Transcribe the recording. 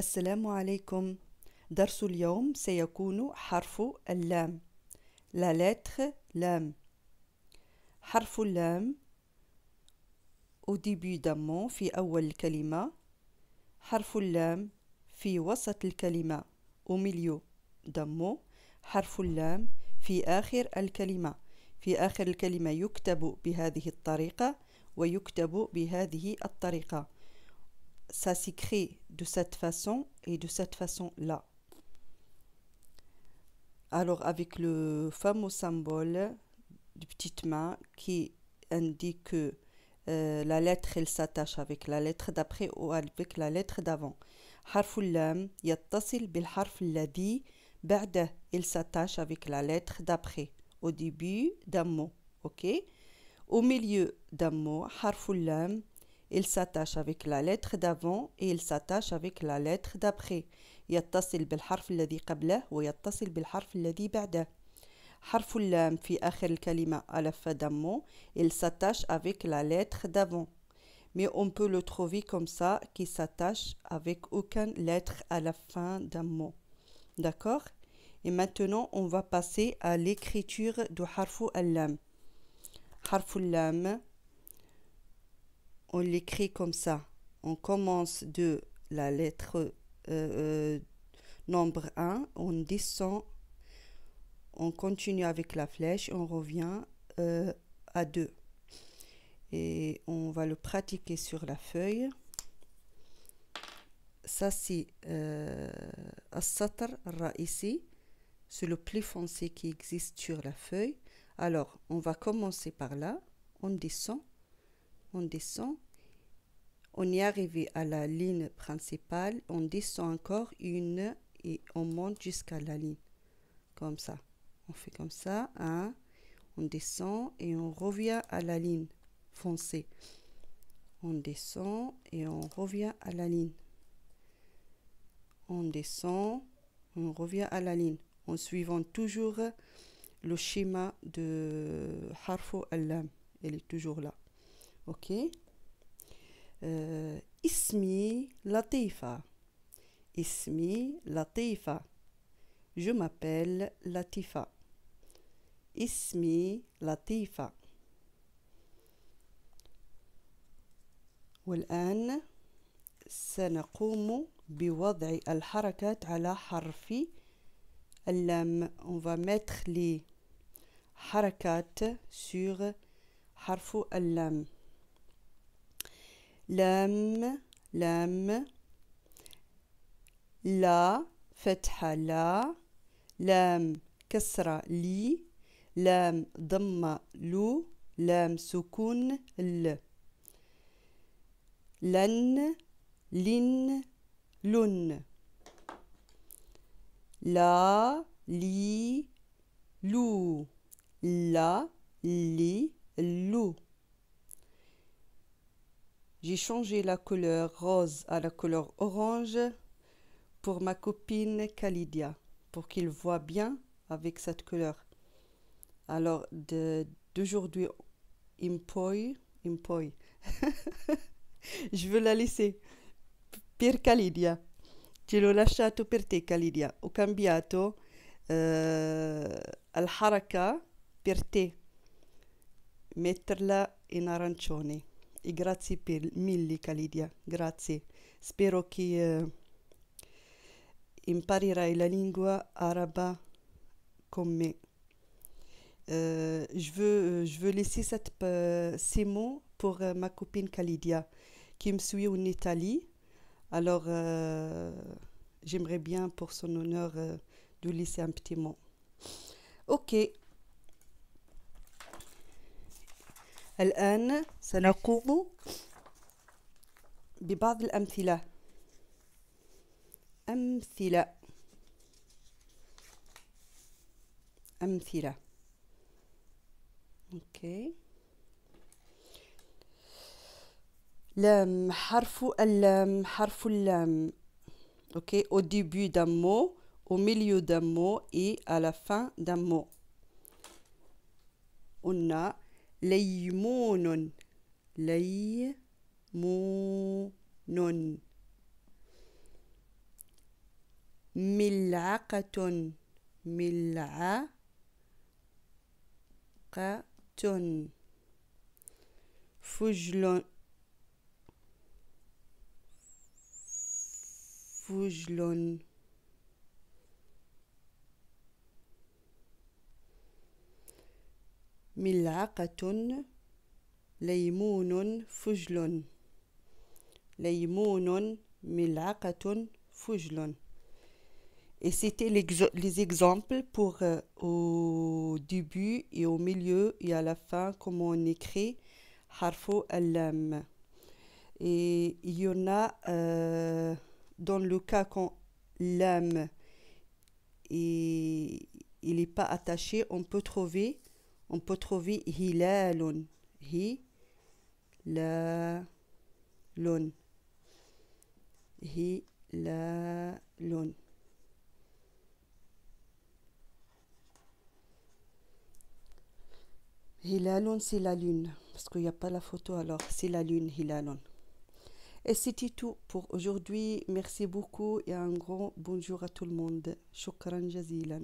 السلام عليكم درس اليوم سيكون حرف اللام لا لاتخ لام حرف اللام au début في أول الكلمة حرف اللام في وسط الكلمة أوميليو milieu حرف اللام في آخر الكلمة في آخر الكلمة يكتب بهذه الطريقة ويكتب بهذه الطريقة ça s'écrit de cette façon et de cette façon-là. Alors avec le fameux symbole du petite main qui indique que euh, la lettre elle s'attache avec la lettre d'après ou avec la lettre d'avant. حرف اللام يتصل بالحرف il s'attache avec la lettre d'après au début d'un mot, OK Au milieu d'un mot, حرف il s'attache avec la lettre d'avant et il s'attache avec la lettre d'après. Il بالحرف الذي قبله ويتصل بالحرف Il s'attache avec la lettre d'avant. Mais on peut le trouver comme ça, qui s'attache avec aucune lettre à la fin d'un mot. D'accord Et maintenant, on va passer à l'écriture du harfu al-lam. al-lam on l'écrit comme ça. On commence de la lettre euh, euh, nombre 1, on descend, on continue avec la flèche, on revient euh, à 2. Et on va le pratiquer sur la feuille. Ça, c'est ici, c'est le plus foncé qui existe sur la feuille. Alors, on va commencer par là, on descend, on descend. On est arrivé à la ligne principale, on descend encore une et on monte jusqu'à la ligne. Comme ça. On fait comme ça, on descend et on revient à la ligne foncée. On descend et on revient à la ligne. On descend, on revient à la ligne en suivant toujours le schéma de Harfo lam, Elle est toujours là. اوكي آه اسمي لطيفة اسمي لطيفة جو مابيل لطيفة اسمي لطيفة والآن سنقوم بوضع الحركات على حرف اللام on va mettre les حركات sur حرف اللام لم لم لا فتحة لا لام كسرة لي لام ضمة لو لام سكون ل لن لن لن لا لي لو لا لي لو J'ai changé la couleur rose à la couleur orange pour ma copine Kalidia. pour qu'il voit bien avec cette couleur. Alors, d'aujourd'hui, impoi, impoi, je veux la laisser. Per Khalidia, ce l'ho lasciato per te Khalidia, ho cambiato euh, al haraka per te, metterla in arancione e grazie per mille Calidia, grazie. Spero che eh, la lingua araba comme me. Eh, je, veux, je veux laisser cette, euh, ces mots pour euh, ma copine Khalidia qui me suit en Italie. Alors, euh, j'aimerais bien pour son honneur de laisser un petit mot. Ok. الآن سنقوم ببعض الأمثلة أمثلة أمثلة أوكي لام حرف اللام حرف اللام أوكي أو ديبي d'un مو أو ميليو d'un مو إي à فان fin مو قلنا ليمون ليمون ملعقة ملعقة فجل فجل ملعقة ليمون فجل ليمون فجل Et c'était les exemples pour euh, au début et au milieu et à la fin, comment on écrit harfo alam. Et il y en a euh, dans le cas quand l'âme il n'est pas attaché, on peut trouver on peut trouver hilalun. la, lun, Hilalun, c'est la lune. Parce qu'il n'y a pas la photo, alors c'est la lune, Hilalun. Et c'était tout pour aujourd'hui. Merci beaucoup et un grand bonjour à tout le monde. Shukran jazilan.